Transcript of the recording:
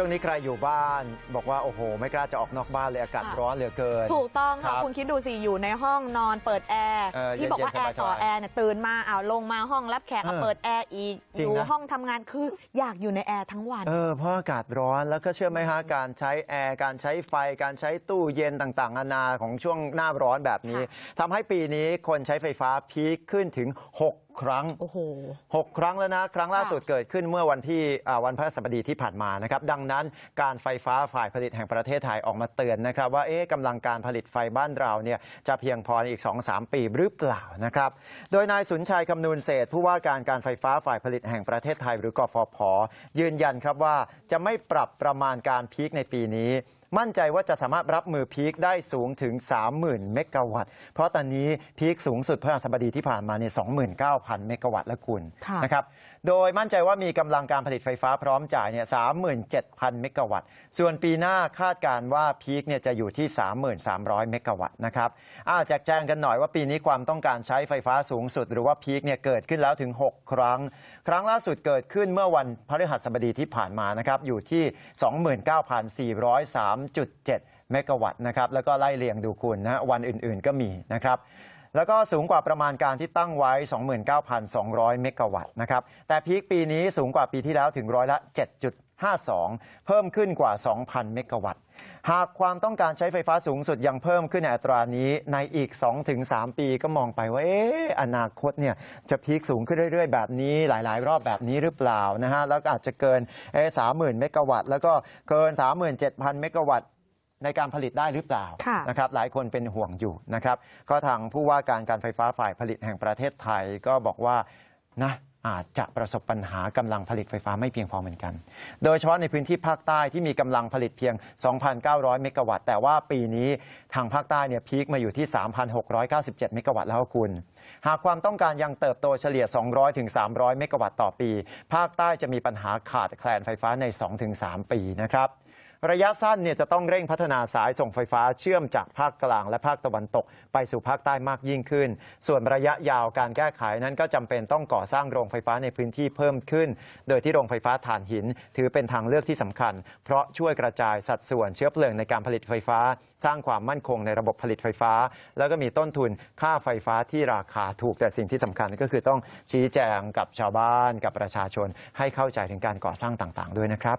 ช่วงนี้ใครอยู่บ้าน บอกว่าโอ้โห ไม่กล้าจะออกนอกบ้านเลยอากาศร้อนเหลือเกินถูกต้องค่ะคุณคิดดูสิอยู่ในห้องนอนเปิดแอร์ที่บอกว่าแอร์ต่อแอร์เนี่ยตื่นมาเอาลงมาห้องรับแขกเอาเปิดแอร์อีกอยู่ห้องทำงานคืออยากอยู่ในแอร์ทั้งวันเพราะอากาศร้อนแล้วก็เชื่อไหมฮะการใช้แอร์การใช้ไฟการใช้ตู้เย็นต่างๆนานาของช่วงหน้าร้อนแบบนี้ทำให้ปีนี้คนใช้ไฟฟ้าพีคขึ้นถึงครั้งโโอ้ห6ครั้งแล้วนะครั้งล่าสุดเกิดขึ้นเมื่อวันที่วันพระสบดีที่ผ่านมานะครับ ดังนั้นการไฟฟ้าฝ่ายผลิตแห่งประเทศไทยออกมาเตือนนะครับว่ากำลังการผลิตไฟบ้านเราเนี่ยจะเพียงพออีก 2-3 ปีหรือเปล่านะครับโดยนายสุนชัยคำนูนเศษผู้ว่าการการไฟฟ้าฝ่ายผลิตแห่งประเทศไทยหรือกฟผยืนยันครับว่าจะไม่ปรับประมาณการพีคในปีนี้มั่นใจว่าจะสามารถรับมือพีคได้สูงถึง 30,000เมกะวัตต์เพราะตอนนี้พีคสูงสุดพระราสบดีที่ผ่านมาใน29,000 เมกะวัตต์แล้วคุณนะครับ โดยมั่นใจว่ามีกำลังการผลิตไฟฟ้าพร้อมจ่ายเนี่ย37,000 เมกะวัตต์ ส่วนปีหน้าคาดการว่าพีคเนี่ยจะอยู่ที่ 3,300 เมกะวัตต์นะครับแจกแจงกันหน่อยว่าปีนี้ความต้องการใช้ไฟฟ้าสูงสุด หรือว่าพีคเนี่ยเกิดขึ้นแล้วถึง 6 ครั้ง ครั้งล่าสุดเกิดขึ้นเมื่อวันพฤหัสบดีที่ผ่านมานะครับอยู่ที่ 29,403๗เมกาวัตต์นะครับ แล้วก็ไล่เลี่ยงดูคุณนะวันอื่นก็มีนะครับแล้วก็สูงกว่าประมาณการที่ตั้งไว้ 29,200 เมกะวัตต์นะครับ แต่พีคปีนี้สูงกว่าปีที่แล้วถึงร้อยละ 7.52 เพิ่มขึ้นกว่า 2,000 เมกะวัตต์ หากความต้องการใช้ไฟฟ้าสูงสุดยังเพิ่มขึ้นในอัตรานี้ในอีก 2-3 ปีก็มองไปว่าอนาคตเนี่ยจะพีคสูงขึ้นเรื่อยๆแบบนี้หลายๆรอบแบบนี้หรือเปล่านะฮะ แล้วอาจจะเกิน 30,000 เมกะวัตต์ แล้วก็เกิน 37,000 เมกะวัตต์ในการผลิตได้หรือเปล่านะครับหลายคนเป็นห่วงอยู่นะครับก็ทางผู้ว่าการการไฟฟ้าฝ่ายผลิตแห่งประเทศไทย ก็บอกว่านะอาจจะประสบปัญหากำลังผลิตไฟฟ้าไม่เพียงพอเหมือนกัน โดยเฉพาะในพื้นที่ภาคใต้ที่มีกำลังผลิตเพียง 2,900 เมกะวัตต์ แต่ว่าปีนี้ทางภาคใต้เนี่ยพีคมาอยู่ที่ 3,697 เมกะวัตต์แล้วคุณ หากความต้องการยังเติบโตเฉลี่ย 200 ถึง 300 เมกะวัตต์ต่อปี ภาคใต้จะมีปัญหาขาดแคลนไฟฟ้าใน 2-3 ปีนะครับระยะสั้นจะต้องเร่งพัฒนาสายส่งไฟฟ้า เชื่อมจากภาคกลาง และภาคตะวันตก ไปสู่ภาคใต้มากยิ่งขึ้น ส่วนระยะยาวการแก้ไขนั้นก็จำเป็นต้องก่อสร้างโรงไฟฟ้าในพื้นที่เพิ่มขึ้น โดยที่โรงไฟฟ้าถ่านหิน ถือเป็นทางเลือกที่สำคัญ เพราะช่วยกระจายสัดส่วนเชื้อเพลิงในการผลิตไฟฟ้า สร้างความมั่นคงในระบบผลิตไฟฟ้า แล้วก็มีต้นทุนค่าไฟฟ้าที่ราคาถูกแต่สิ่งที่สำคัญ ก็คือต้องชี้แจงกับชาวบ้านกับประชาชน ให้เข้าใจถึงการก่อสร้างต่างๆ ด้วยนะครับ